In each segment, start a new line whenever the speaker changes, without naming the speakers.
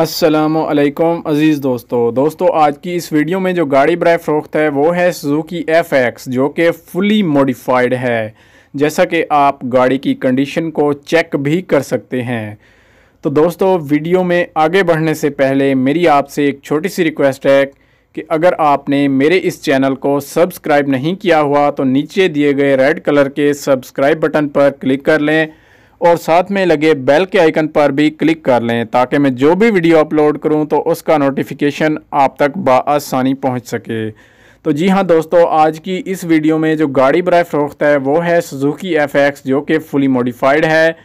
असलकम अज़ीज़ दोस्तों दोस्तों आज की इस वीडियो में जो गाड़ी बर फरोख्त है वो है सुजुकी एफ एक्स जो कि फुली मॉडिफाइड है जैसा कि आप गाड़ी की कंडीशन को चेक भी कर सकते हैं तो दोस्तों वीडियो में आगे बढ़ने से पहले मेरी आपसे एक छोटी सी रिक्वेस्ट है कि अगर आपने मेरे इस चैनल को सब्सक्राइब नहीं किया हुआ तो नीचे दिए गए रेड कलर के सब्सक्राइब बटन पर क्लिक कर लें और साथ में लगे बेल के आइकन पर भी क्लिक कर लें ताकि मैं जो भी वीडियो अपलोड करूं तो उसका नोटिफिकेशन आप तक बसानी पहुंच सके तो जी हाँ दोस्तों आज की इस वीडियो में जो गाड़ी बर फरोख्त है वो है सुजुकी एफ एक्स जो कि फुली मॉडिफाइड है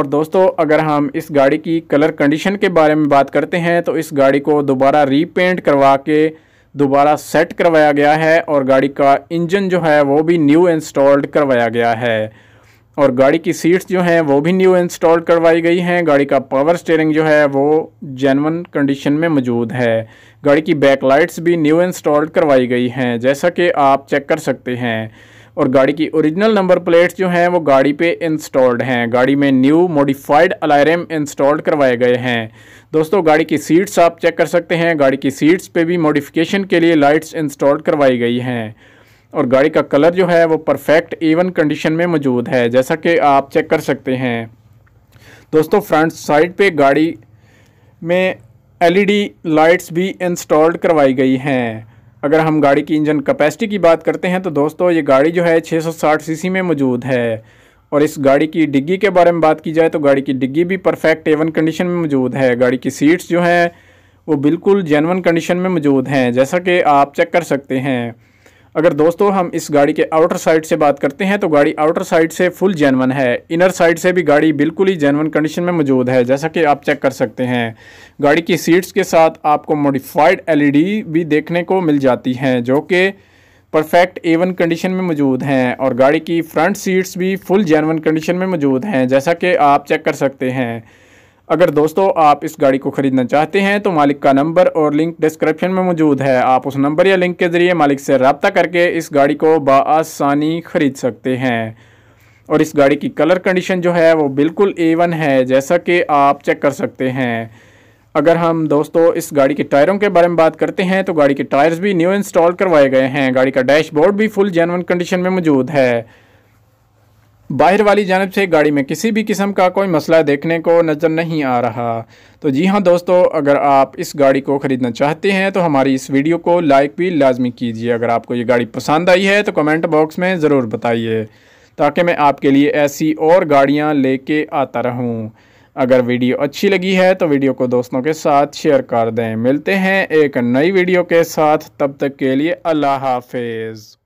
और दोस्तों अगर हम इस गाड़ी की कलर कंडीशन के बारे में बात करते हैं तो इस गाड़ी को दोबारा रीपेंट करवा के दोबारा सेट करवाया गया है और गाड़ी का इंजन जो है वो भी न्यू इंस्टॉल्ड करवाया गया है और गाड़ी की सीट्स जो हैं वो भी न्यू इंस्टॉल करवाई गई हैं गाड़ी का पावर स्टेयरिंग जो है वो जेनवन कंडीशन में मौजूद है गाड़ी की बैक लाइट्स भी न्यू इंस्टॉल करवाई गई हैं जैसा कि आप चेक कर सकते हैं और गाड़ी की ओरिजिनल नंबर प्लेट्स जो हैं वो गाड़ी पे इंस्टॉल्ड हैं गाड़ी में न्यू मॉडिफाइड अलार्म इंस्टॉल्ड करवाए गए हैं दोस्तों गाड़ी की सीट्स आप चेक कर सकते हैं गाड़ी की सीट्स पे भी मॉडिफिकेशन के लिए लाइट्स इंस्टॉल करवाई गई हैं और गाड़ी का कलर जो है वो परफेक्ट एवन कंडीशन में मौजूद है जैसा कि आप चेक कर सकते हैं दोस्तों फ्रंट साइड पे गाड़ी में एलईडी लाइट्स भी इंस्टॉल्ड करवाई गई हैं अगर हम गाड़ी की इंजन कैपेसिटी की बात करते हैं तो दोस्तों ये गाड़ी जो है 660 सीसी में मौजूद है और इस गाड़ी की डिग्गी के बारे में बात की जाए तो गाड़ी की डिग्गी भी परफेक्ट एवन कंडीशन में मौजूद है गाड़ी की सीट्स जो हैं वो बिल्कुल जेनवन कंडीशन में मौजूद हैं जैसा कि आप चेक कर सकते हैं अगर दोस्तों हम इस गाड़ी के आउटर साइड से बात करते हैं तो गाड़ी आउटर साइड से फुल जेनवन है इनर साइड से भी गाड़ी बिल्कुल ही जेनवन कंडीशन में मौजूद है जैसा कि आप चेक कर सकते हैं गाड़ी की सीट्स के साथ आपको मॉडिफाइड एलईडी भी देखने को मिल जाती हैं जो कि परफेक्ट एवन कंडीशन में मौजूद हैं और गाड़ी की फ्रंट सीट्स भी फुल जेनवन कंडीशन में मौजूद हैं जैसा कि आप चेक कर सकते हैं अगर दोस्तों आप इस गाड़ी को खरीदना चाहते हैं तो मालिक का नंबर और लिंक डिस्क्रिप्शन में मौजूद है आप उस नंबर या लिंक के ज़रिए मालिक से रबता करके इस गाड़ी को बसानी ख़रीद सकते हैं और इस गाड़ी की कलर कंडीशन जो है वो बिल्कुल ए वन है जैसा कि आप चेक कर सकते हैं अगर हम दोस्तों इस गाड़ी के टायरों के बारे में बात करते हैं तो गाड़ी के टायर्स भी न्यू इंस्टॉल करवाए गए हैं गाड़ी का डैशबोर्ड भी फुल जेनवन कंडीशन में मौजूद है बाहर वाली जानब से गाड़ी में किसी भी किस्म का कोई मसला देखने को नज़र नहीं आ रहा तो जी हाँ दोस्तों अगर आप इस गाड़ी को ख़रीदना चाहते हैं तो हमारी इस वीडियो को लाइक भी लाजमी कीजिए अगर आपको ये गाड़ी पसंद आई है तो कमेंट बॉक्स में ज़रूर बताइए ताकि मैं आपके लिए ऐसी और गाड़ियाँ कर आता रहूँ अगर वीडियो अच्छी लगी है तो वीडियो को दोस्तों के साथ शेयर कर दें मिलते हैं एक नई वीडियो के साथ तब तक के लिए अल्लाह हाफिज़